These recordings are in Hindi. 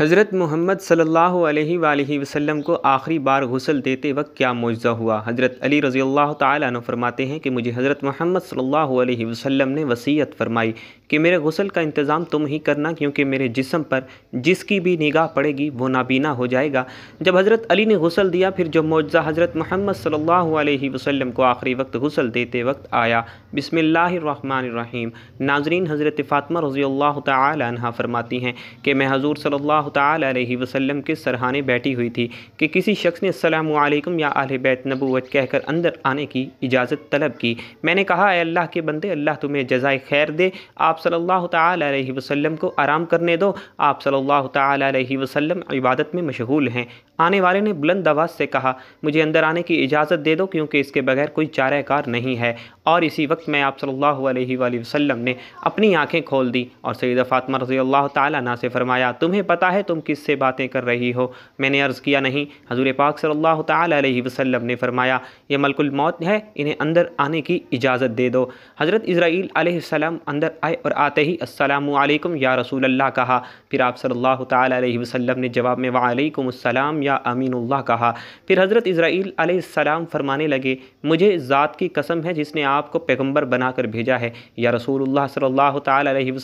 हज़रत मोहम्मद सल्लल्लाहु अलैहि वसल्लम को आखिरी बार गुसल देते वक्त क्या मुआवजा हुआ हज़रत अली रज़ी अल्लाह तु फरमाते हैं कि मुझे हज़रत मोहम्मद सल्लल्लाहु अलैहि वसल्लम ने वसीयत फरमाई कि मेरे गसल का इंतज़ाम तुम ही करना क्योंकि मेरे जिसम पर जिसकी भी निगाह पड़ेगी वो नाबीना हो जाएगा जब हज़रत अली ने गसल दिया फिर जब मौजा हज़रत महमद सल्ला अलैहि को आखिरी वक्त गसल देते वक्त आया बिसमीम नाजरीन हज़रत फ़ातमा रज़ी अल्लाह तहा फरमाती हैं कि मैं हजूर सल्ला तसलम के सरहाने बैठी हुई थी कि किसी शख्स ने असलकम या आल बैत नबूत कहकर अंदर आने की इजाज़त तलब की मैंने कहा अल्लाह के बंदे अल्लाह तुम्हें जजाय खैर दे आप सल्लल्लाहु अलैहि वसल्लम को आराम करने दो आप सल्लल्लाहु अलैहि वसल्लम इबादत में मशहूल हैं आने वाले ने बुलंद आवाज़ से कहा मुझे अंदर आने की इजाज़त दे दो क्योंकि इसके बगैर कोई चारकार नहीं है और इसी वक्त मैं आप सल्लल्लाहु अलैहि वसल्लम ने अपनी आंखें खोल दी और सैद फ़ातमा रज़ी अल्लाह ताली से फ़रमाया तुम्हें पता है तुम किस से बातें कर रही हो मैंने अर्ज़ किया नहीं हजूर पाक सल्लल्लाहु अलैहि वसल्लम ने फ़रमाया ये मलकुल मौत है इन्हें अंदर आने की इजाज़त दे दो हज़रत इसराइल आसम अंदर आए और आते ही असलकम या रसूल अल्लाह कहा फिर आप सल्ला अलैहि ने जवाब में वालकम या या अमीनुल्लाह कहा फिर हज़रत इसराइल आसमाम फरमाने लगे मुझे ज़ात की कसम है जिसने आपको पैगम्बर बनाकर भेजा है या रसूल सल्ह अलैहि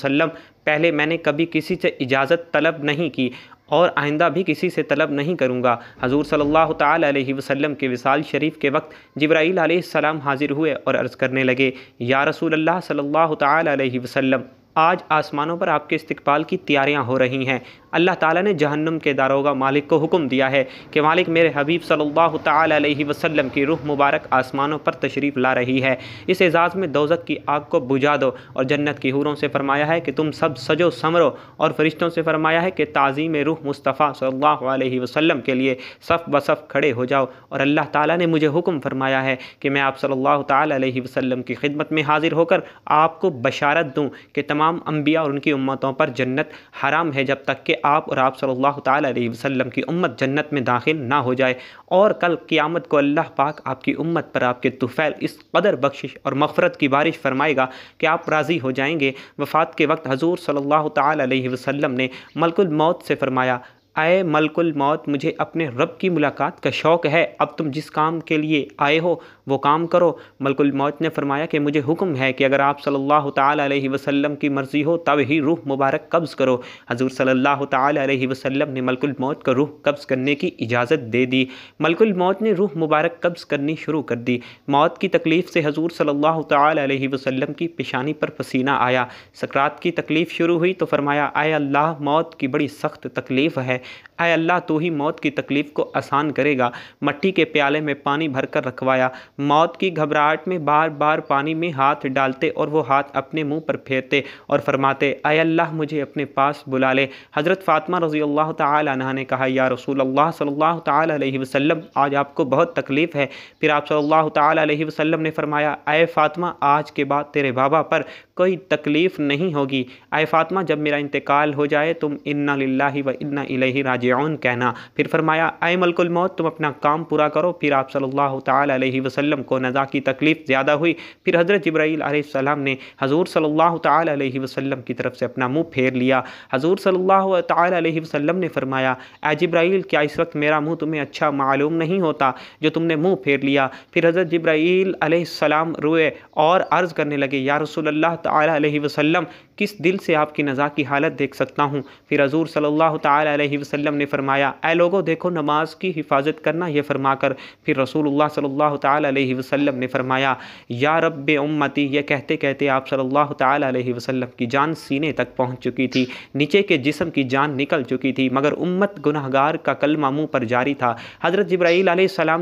पहले मैंने कभी किसी से इजाज़त तलब नहीं की और आइंदा भी किसी से तलब नहीं करूंगा। हजूर सल्लल्लाहु अलैहि वसल्लम के विसाल शरीफ के वक्त जब्राईल आसमाम हाज़िर हुए और अर्ज़ करने लगे या रसूल अल्लाह सल्लल्लाहु अलैहि वसल्लम आज आसमानों पर आपके इस्तकबाल की तैयारियां हो रही हैं अल्लाह ताला ने जहन्नम के दारोगा मालिक को हुक्म दिया है कि मालिक मेरे हबीब सल्लल्लाहु अलैहि वसल्लम की रूह मुबारक आसमानों पर तशरीफ़ ला रही है इस एजाज़ में दोजक की आग को बुझा दो और जन्नत की हूरों से फरमाया है कि तुम सब सजो समरो और फरिश्तों से फरमाया है कि ताज़ीम रूह मुस्तफ़ा सल्लल्लाहु अलैहि वसल्लम के लिए सफ़ बसफ़ खड़े हो जाओ और अल्लाह ताला ने मुझे हुक्म फरमाया है कि मैं आप सल्लल्लाहु अलैहि वसल्लम की खिदमत में हाज़िर होकर आपको बशारत दूँ कि तमाम अम्बिया और उनकी उम्मतों पर जन्नत हराम है जब तक कि आप और आप सल्लल्लाहु अलैहि वसल्लम की उम्मत जन्नत में दाखिल ना हो जाए और कल क़ियामत को अल्लाह पाक आपकी उम्मत पर आपके तुफ़ैल इस कदर बख्शिश और मफ़रत की बारिश फरमाएगा कि आप राज़ी हो जाएंगे वफ़ात के वक्त हजूर सल्ला तसल्म ने मलकुल मौत से फरमाया आए मलकुल मौत मुझे अपने रब की मुलाकात का शौक़ है अब तुम जिस काम के लिए आए हो वो काम करो मलकुल मौत ने फरमाया कि मुझे हुक्म है कि अगर आप सल्लल्लाहु अलैहि वसल्लम की मर्ज़ी हो तब ही रूह मुबारक कब्ज़ करो हजूर सल्लल्लाहु अलैहि वसल्लम ने मलकुल मौत को रूह कब्ज़ करने की इजाज़त दे दी मलकुल मौत ने रूह मुबारक कब्ज़ करनी शुरू कर दी मौत की तकलीफ़ से हजूर सल्लल्लाहु अलैहि वसल्लम की पेशानी पर पसीना आया सकरात की तकलीफ़ शुरू हुई तो फरमाया आए अल्लाह मौत की बड़ी सख्त तकलीफ़ है अय अल्लाह तो ही मौत की तकलीफ़ को आसान करेगा मट्टी के प्याले में पानी भरकर रखवाया मौत की घबराहट में बार बार पानी में हाथ डालते और वो हाथ अपने मुंह पर फेरते और फरमाते अय अल्लाह मुझे अपने पास बुला ले हज़रत फातमा रज़ी अल्लाह तह ने कहा या रसूल अल्लाह अलैहि वसल्लम आज आपको बहुत तकलीफ़ है फिर आप सल्लल्लाहु अलैहि वसल्लम ने फरमाया अय फातमा आज के बाद तेरे बाबा पर कोई तकलीफ़ नहीं होगी अय फातमा जब मेरा इंतकाल हो जाए तुम इन्ना लाही व इन्ना ही राजिऊन कहना फिर फरमाया आय मलकुल मौत तुम अपना काम पूरा करो फिर आप सल्लल्लाहु अलैहि वसल्लम को नज़ा की तकलीफ़ ज़्यादा हुई फिर हज़रत जब्राईल आसमाम ने हजूर सल्लल्लाहु अलैहि वसल्लम की तरफ से अपना मुँह फेर लिया हजूर सल्लल्लाहु अलैहि वसल्लम ने फरमाया ए जब्राईल क्या इस वक्त मेरा मुँह तुम्हें अच्छा मालूम नहीं होता जो तुमने मुँह फेर लिया फिर हज़रत जब्राईल आसमाम रोए और अर्ज़ करने लगे या रसूल अल्लाह तसल्म किस दिल से आपकी नज़ा की हालत देख सकता हूँ फिर हजूर सल्लल्लाहु अलैहि वसल्लम ने फरमाया ए लोगों देखो नमाज की हिफाजत करना यह फरमाकर फिर रसूलुल्लाह सल्लल्लाहु अलैहि वसल्लम ने फरमाया या रब उम्मती यह कहते कहते आप सल्लल्लाहु अलैहि वसल्लम की जान सीने तक पहुँच चुकी थी नीचे के जिसम की जान निकल चुकी थी मगर उम्मत गुनागार का कलमा मुँह पर जारी था हज़रत जब्राईल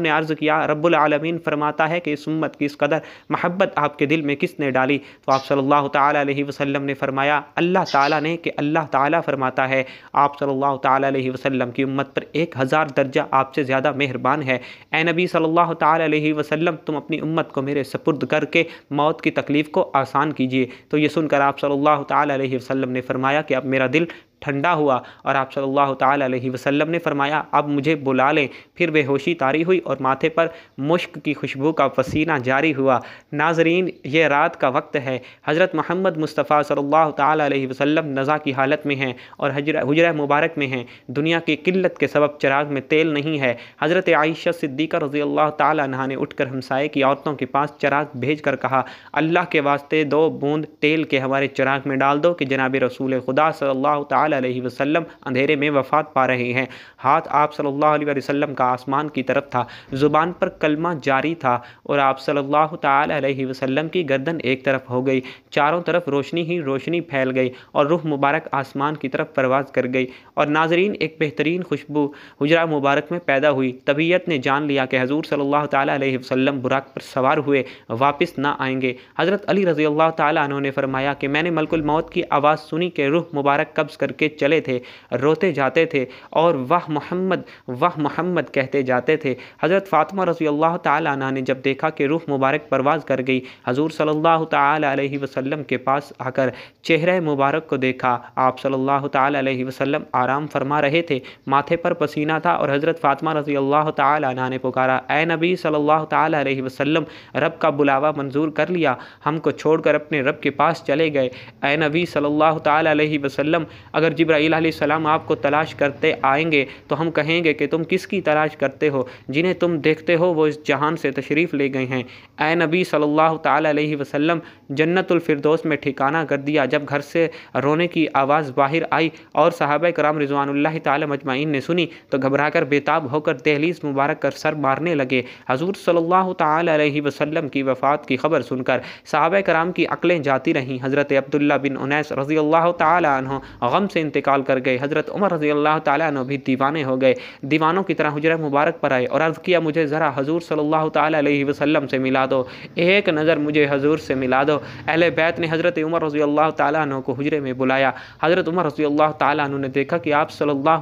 ने अर्ज़ किया रबालमीन फरमाता है कि इस उम्मत की इस कदर महब्बत आपके दिल में किसने डाली तो आप सल्ला अलैहि ने फरमाया अल्लाह ताला ने कि अल्लाह ताला फरमाता है आप सल्लल्लाहु ताला अलैहि वसल्लम की उम्मत पर एक हज़ार दर्जा आपसे ज़्यादा मेहरबान है ए नबी सल्लल्लाहु ताला अलैहि वसल्लम तुम अपनी उम्मत को मेरे सपुर्द करके मौत की तकलीफ़ को आसान कीजिए तो ये सुनकर आप सल्लल्लाहु ताला अलैहि वसल्लम ने फरमाया कि अब मेरा दिल ठंडा हुआ और आप सल्लल्लाहु अलैहि वसल्लम ने फरमाया अब मुझे बुला लें फिर बेहोशी तारी हुई और माथे पर मुश्क की खुशबू का पसीना जारी हुआ नाजरीन ये रात का वक्त है हज़रत महमद मुस्तफ़ा सल्लल्लाहु अलैहि वसल्लम नज़ा की हालत में हैं और हजर मुबारक में हैं दुनिया की किल्लत के सबब चिराग में तेल नहीं है हज़रत आयशा सिद्दीक़ा रज़ी अल्लाह तहा ने उठकर हमसाए की औरतों के पास चिराग भेज कर कहा अल्लाह के वास्ते दो बूंद तेल के हमारे चिराग में डाल दो कि जनाब रसूल खुदा सल्लल्लाहु ताली वसल्लम अंधेरे में वफात पा रहे हैं हाथ आप सल्लल्लाहु अलैहि वसल्लम का आसमान की तरफ था ज़ुबान पर कलमा जारी था और आप सल्लल्लाहु अलैहि वसल्लम की गर्दन एक तरफ हो गई चारों तरफ रोशनी ही रोशनी फैल गई और रूह मुबारक आसमान की तरफ परवाज कर गई और नाजरीन एक बेहतरीन खुशबू हजरा मुबारक में पैदा हुई तबीयत ने जान लिया कि हजूर सल्लल्लाहु अलैहि वसल्लम बुराक पर सवार हुए वापस ना आएंगे हज़रत अली रज़ी अल्लाह ने फरमाया कि मैंने मलकुल मौत की आवाज़ सुनी कि रूह मुबारक कब्ज़ करके के चले थे रोते जाते थे और वाह मोहम्मद वाह मोहम्मद कहते जाते थे हज़रत फ़ातिमा रसी अल्लाह तह ने जब देखा कि रूह मुबारक परवाज़ कर गई हजूर सल्ला तसलम के पास आकर चेहरे मुबारक को देखा आप सल्ला तह आराम फरमा रहे थे माथे पर पसीना था और हज़रत फ़ातिमा रसी अल्लाह तह ने पुकारा ए नबी सल्ला तह रब का बुलावा मंजूर कर लिया हमको छोड़कर अपने रब के पास चले गए ए नबी सल्ला तह अगर अगर आपको तलाश करते आएंगे तो हम कहेंगे कि तुम किसकी तलाश करते हो जिन्हें तुम देखते हो वो इस जहान से तशरीफ़ ले गए हैं ए नबी सल्लल्लाहु अलैहि वसल्लम जन्नतफरदोस में ठिकाना कर दिया जब घर से रोने की आवाज़ बाहर आई और साहब कराम रिजवानल्ला तजमाइन ने सुनी तो घबरा कर बेताब होकर दहलीस मुबारक कर सर मारने लगे हजूर सल्लल्लाहु अलैहि वसल्लम की वफ़ात की खबर सुनकर साहब कराम की अकलें जाती रहीं हज़रत अब्दुल्ला बिन उनैस रज़ी अल्लाह तहों गम से इंतकाल कर गए हज़रत उमर रजी अल्लाह तु भी दीवाने हो गए दीवानों की तरह हजर मुबारक पर आए और अर्ज़ किया मुझे ज़रा हजूर सल्लल्लाहु तसलम से मिला दो एक नज़र मुझे हजूर से मिला दो अहल बैत ने हज़रत उमर रजी अल्लाह तु को हजरे में बुलाया हज़रत उमर रजी अल्लाह तु ने देखा कि आप सल्ला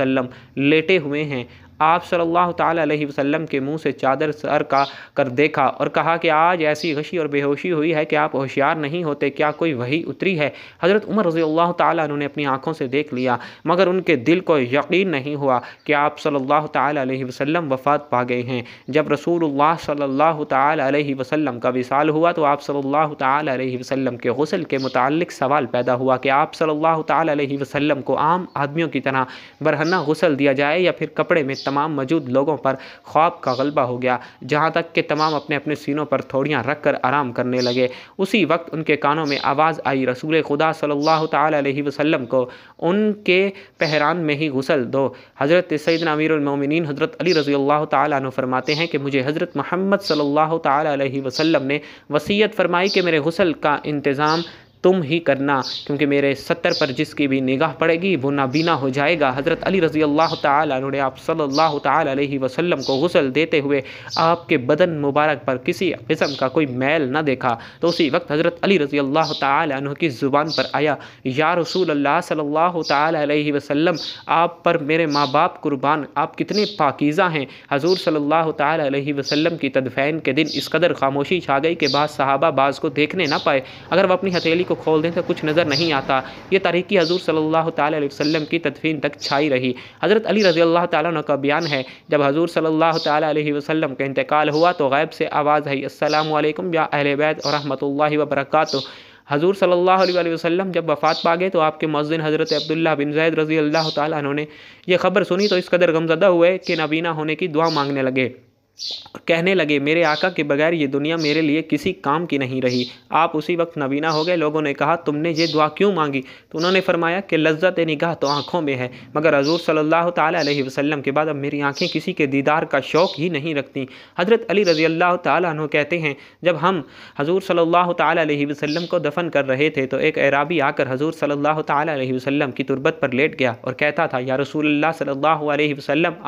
तसलम लेटे हुए हैं आप सल्लल्लाहु अलैहि वसल्लम के मुंह से चादर सर का कर देखा और कहा कि आज ऐसी गशी और बेहोशी हुई है कि आप होशियार नहीं होते क्या कोई वही उतरी है हज़रत उमर रज़ी अल्लाह तुमने अपनी आँखों से देख लिया मगर उनके दिल को यकीन नहीं हुआ कि आप सल्लल्लाहु अलैहि वसल्लम वफ़ात पा गए हैं जब रसूलुल्लाह सल्लल्लाहु अलैहि वसल्लम का विसाल हुआ तो आप सल्लल्लाहु अलैहि वसल्लम के गसल के मुतालिक सवाल पैदा हुआ कि आप सल्लल्लाहु अलैहि वसल्लम को आम आदमियों की तरह बरहना गसल दिया जाए या फिर कपड़े में तमाम मौजूद लोगों पर ख्वाब का गलबा हो गया जहाँ तक कि तमाम अपने अपने सीनों पर थोड़ियाँ रख कर आराम करने लगे उसी वक्त उनके कानों में आवाज़ आई रसूल खुदा सल्ला वसल्लम को उनके पहरान में ही गुसल दो हज़रत सैदना अमीरमिन हज़रत अली रज़ी अल्लाह तु फरमाते हैं कि मुझे हज़रत महमद सल्ला तसल्म ने वसीयत फरमाई कि मेरे गसल का इंतज़ाम तुम ही करना क्योंकि मेरे सत्तर पर जिसकी भी निगाह पड़ेगी वो नाबीना हो जाएगा हज़रत अली रज़ी अल्लाह तु ने आप सल्लल्लाहु अलैहि वसल्लम को गसल देते हुए आपके बदन मुबारक पर किसी किस्म का कोई मैल ना देखा तो उसी वक्त हज़रत अली रज़ी अल्लाह तु की ज़ुबान पर आया या रसूल अल्लाह सल्लल्लाहु अलैहि वसल्लम आप पर मेरे माँ बाप कुर्बान आप कितने पाकिज़ा हैं हजूर सल्लल्लाहु अलैहि वसल्लम की तदफैन के दिन इस कदर खामोशी छा गई कि बाद साहबा बाज़ को देखने ना पाए अगर वह अपनी हथेली को तो खोल दें तो कुछ नज़र नहीं आता ये तरीकी हजूर सल्ला वसम की तदफीन तक छाई रही हज़रत अली रज़ी अल्लाह तु का बयान है जब हजूर सल्ला वसम का इंतकाल हुआ तो गैब से आवाज़ आई असलकम या अहल बैत और रहमतुल्लाहि हजूर सल्लल्लाहु अलैहि वसल्लम जब वफ़ात पा गए तो आपके मौजिन हज़रत अब्दुल्ला बिन जैद रज़ी अल्लाह तुमने ने यह खबर सुनी तो इस कदर गमजदा हुए कि नबीना होने की दुआ मांगने लगे कहने लगे मेरे आका के बगैर ये दुनिया मेरे लिए किसी काम की नहीं रही आप उसी वक्त नबीना हो गए लोगों ने कहा तुमने ये दुआ क्यों मांगी तो उन्होंने फरमाया कि लज्जत निगाह तो आँखों में है मगर हजूर सल्लल्लाहु अलैहि वसल्लम के बाद अब मेरी आँखें किसी के दीदार का शौक़ ही नहीं रखती हज़रत अली रज़ी अल्लाह तु कहते हैं जब हम हजूर सल्ला तसल्म को दफन कर रहे थे तो एक एराबी आकर हजूर सल्लल्लाहु तसल्म की तुरबत पर लेट गया और कहता था या रसूल सल्लल्लाहु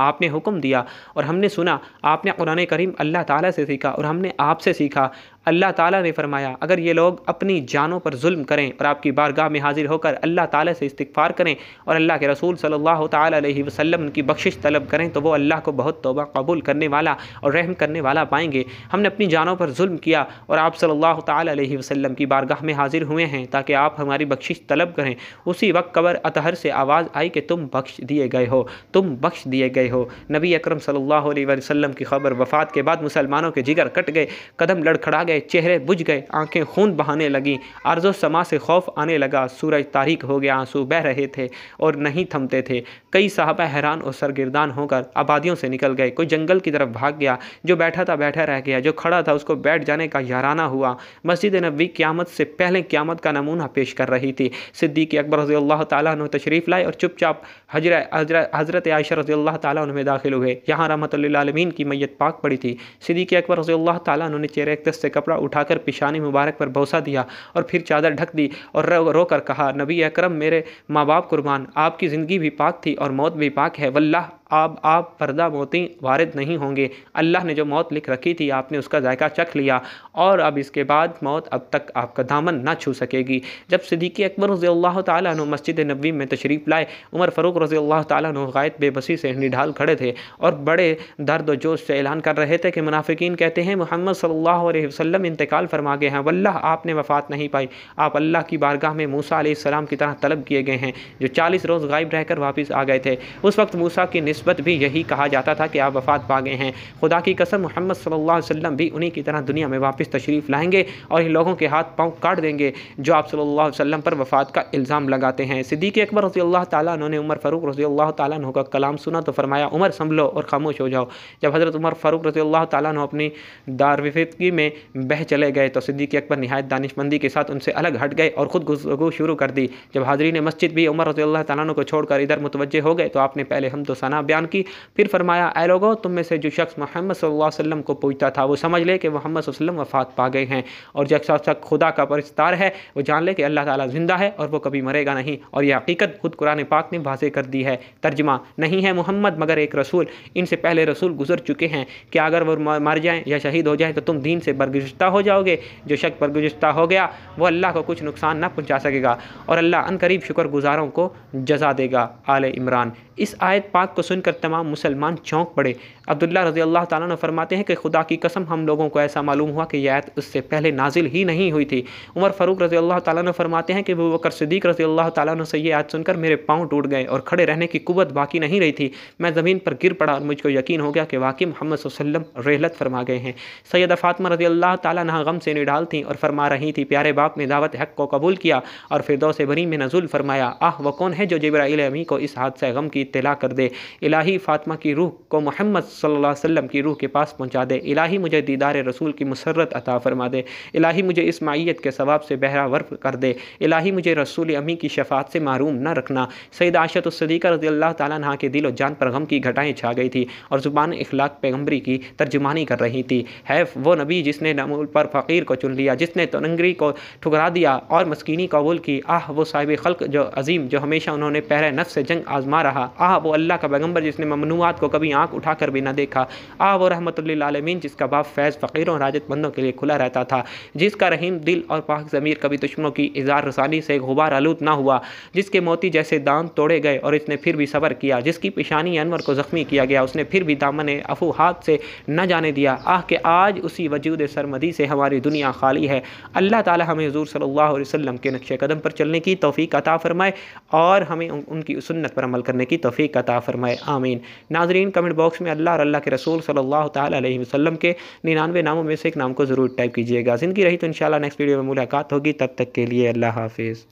आपने हुक्म दिया और हमने सुना आपने कुरान करीम अल्लाह ताला से सीखा और हमने आपसे सीखा अल्लाह ताला ने फरमाया अगर ये लोग अपनी जानों पर जुल्म करें और आपकी बारगाह में हाजिर होकर अल्लाह ताला से इस्तफ़ार करें और अल्लाह के रसूल सल्लल्लाहु अलैहि वसल्लम की बख्शिश तलब करें तो वो अल्लाह को बहुत तोबा कबूल करने वाला और रहम करने वाला पाएंगे हमने अपनी जानों पर जुल्म किया और आप सल्लल्लाहु अलैहि वसल्लम की बारगाह में हाजिर हुए हैं ताकि आप हमारी बख्शिश तलब करें उसी वक्त कबर अतहर से आवाज़ आई कि तुम बख्श दिए गए हो तुम बख्श दिए गए हो नबी अक्रम सल्ला वसम की खबर वफ़ात के बाद मुसलमानों के जिगर कट गए कदम लड़खड़ा गए गए चेहरे बुझ गए आंखें खून बहाने लगीं अर्ज़ो समा से खौफ आने लगा सूरज तारीख हो गया आंसू बह रहे थे और नहीं थमते थे कई साहबा हैरान और सरगिरदान होकर आबादियों से निकल गए कोई जंगल की तरफ भाग गया जो बैठा था बैठा रह गया जो खड़ा था उसको बैठ जाने का याराना हुआ मस्जिद नबी क़्यामत से पहले क़्यामत का नमूना पेश कर रही थी सिद्दीक अकबर रजी अल्लाह तु तशरीफ़ लाए और चुपचाप हज़रत आयशा रजी अल्लाह तुम में दाखिल हुए यहाँ रहमत आलमीन की मैय पाक पड़ी थी सिद्दीक अकबर रजी अल्लाह तु ने चेहरे दस्त से कपड़ा उठाकर पिशानी मुबारक पर भौसा दिया और फिर चादर ढक दी और रो रो कर कहा नबी अकरम मेरे माँ बाप कुर्बान आपकी ज़िंदगी भी पाक थी और मौत भी पाक है वल्लाह अब आप पर्दा मोती वारद नहीं होंगे अल्लाह ने जो मौत लिख रखी थी आपने उसका जायका चख लिया और अब इसके बाद मौत अब तक आपका दामन ना छू सकेगी जब सिद्दीकी अकबर रज़ी अल्लाह तु मस्जिद नबी में तशरीफ़ लाए उमर फ़रूक रज़ी अल्लाह तु गायत बेबसी से निढाल खड़े थे और बड़े दर्द जोश से ऐलान कर रहे थे कि मुनाफिकीन कहते हैं मोहम्मद सल्ला अलैहि इंतकाल फरमा गए हैं वल्ला आपने वफात नहीं पाई आप अल्लाह की बारगाह में मूसा सलाम की तरह तलब किए गए हैं जो चालीस रोज़ गायब रहकर वापस आ गए थे उस वक्त मूसा की नस्बत भी यही कहा जाता था कि आप वफ़ात पा गए हैं खुदा की कसम मोहम्मद सल्ला वसम भी उन्हीं की तरह दुनिया में वापस तशरीफ़ लाएँगे और इन लोगों के हाथ पाँव काट देंगे जो आप सल्ला वसम पर वफ़ात का इल्ज़ाम लगाते हैं सिद्दीक अकबर रजी अल्लाह तुमने उमर फ़ारूक रजी अल्लाह तु का कलाम सुना तो फरमाया उमर संभलो और खामोश हो जाओ जब हज़रत उमर फ़ारूक रजी अल्लाह तु अपनी दारविफगी में बह चले गए तो सिद्दीक अकबर नहायत दानिशमंदी के साथ उनसे अलग हट गए और ख़ुद गुजगु शुरू कर दी जब हाजरी ने मस्जिद भी उमर रजी अल्लाह तु को छोड़कर इधर मुतवजह हो गए तो आपने पहले हम तो सना बयान की फिर फरमाया ए लोगों तुम में से जो शख्स मोहम्मद सल्लल्लाहु अलैहि वसल्लम को पूछता था वो समझ ले कि मोहम्मद वसल्लम वफ़ात पा गए हैं और जब शख्स खुदा का परिस्तार है वो जान ले कि अल्लाह ताला ज़िंदा है और वो कभी मरेगा नहीं और यह हकीकत खुद कुरान पाक ने वाजे कर दी है तर्जमा नहीं है मोहम्मद मगर एक रसूल इनसे पहले रसूल गुजर चुके हैं कि अगर वो मर जाएँ या शहीद हो जाएँ तो तुम दीन से बरगुजस्ता हो जाओगे जो शख्स बरगुजस्ता हो गया वो अल्लाह को कुछ नुकसान ना पहुँचा सकेगा और अल्लाह अनकरीब शुक्रगुजारों को जजा देगा आल इमरान इस आयत पाक को सुन सुनकर तमाम मुसलमान चौंक पड़े अब्दुल्ला रज़ी अल्लाह ताला फरमाते हैं कि खुदा की कसम हम लोगों को ऐसा मालूम हुआ कि यह आयत उससे पहले नाजिल ही नहीं हुई थी उमर फ़ारूक रज़ी अल्लाह ताला फरमाते हैं कि वो वकर सदीक रज़ी अल्लाह ताला से यह आयत सुनकर मेरे पाँव टूट गए और खड़े रहने की कुत बाकी नहीं रही थी मैं ज़मीन पर गिर पड़ा और मुझको यकीन हो गया कि वाकई मोहम्मद वसलम रेहलत फरमा गए हैं सैद फातमा रज़ी अल्लाह तम गम से निडाल थी और फरमा रही थी प्यारे बाप ने दावत हक को कबूल किया और फिर दो से भरी में नजुल फरमाया आह वह कौन है जो जबरा अमी को इस हादसे गम की इतला कर दे इलाही फातमा की रूह को मोहम्मद सल्लल्लाहु अलैहि वसल्लम की रूह के पास पहुंचा दे इलाही मुझे दीदार रसूल की मुसरत अता फरमा दे इलाही मुझे इस माइत के सवाब से बहरा वर्फ कर दे इलाही मुझे रसूल अमी की शफात से मरूम न रखना सैद आशतुसदीक़ा तो रजी अल्लाह तह के दिलो जान पर गम की घटाएँ छा गई थी और ज़ुबान अखलाक पैगम्बरी की तर्जुमानी कर रही थी हैफ वो नबी जिसने नमूल पर फ़कीर को चुन लिया जिसने तनंगरी को ठुकरा दिया और मस्किनी कबूल की आह वो साहिब खल्क जो अजीम जो हमेशा उन्होंने पहरे नफ से जंग आजमा रहा आह वो अल्लाह का पैगम्बर जिसने ममनुआत को कभी आँख उठाकर भी ना देखा आ वो रहमत आलमीन जिसका बाप फैज़ फ़कीरों और हाजतमंदों के लिए खुला रहता था जिसका रहीम दिल और पाक ज़मीर कभी दुश्मनों की इजार रसानी से गुबार आलूद ना हुआ जिसके मोती जैसे दान तोड़े गए और इसने फिर भी सबर किया जिसकी पेशानी अनवर को ज़ख्मी किया गया उसने फिर भी दामन अफू हाथ से न जाने दिया आह के आज उसी वजूद सरमदी से हमारी दुनिया खाली है अल्लाह ताली हमें हजूर सल्ला वसम के नक्शे कदम पर चलने की तोफ़ी अता फ़रमाए और हमें उनकी सुन्नत पर अमल करने की तोफ़ी अता फ़रमाए आमीन नाजरीन कमेंट बॉक्स में अल्लाह और अल्लाह के रसूल सल्लल्लाहु अलैहि वसल्लम के निन्यानवे नामों में से एक नाम को ज़रूर टाइप कीजिएगा ज़िंदगी रही तो इन नेक्स्ट वीडियो में मुलाकात होगी तब तक के लिए अल्लाह हाफिज़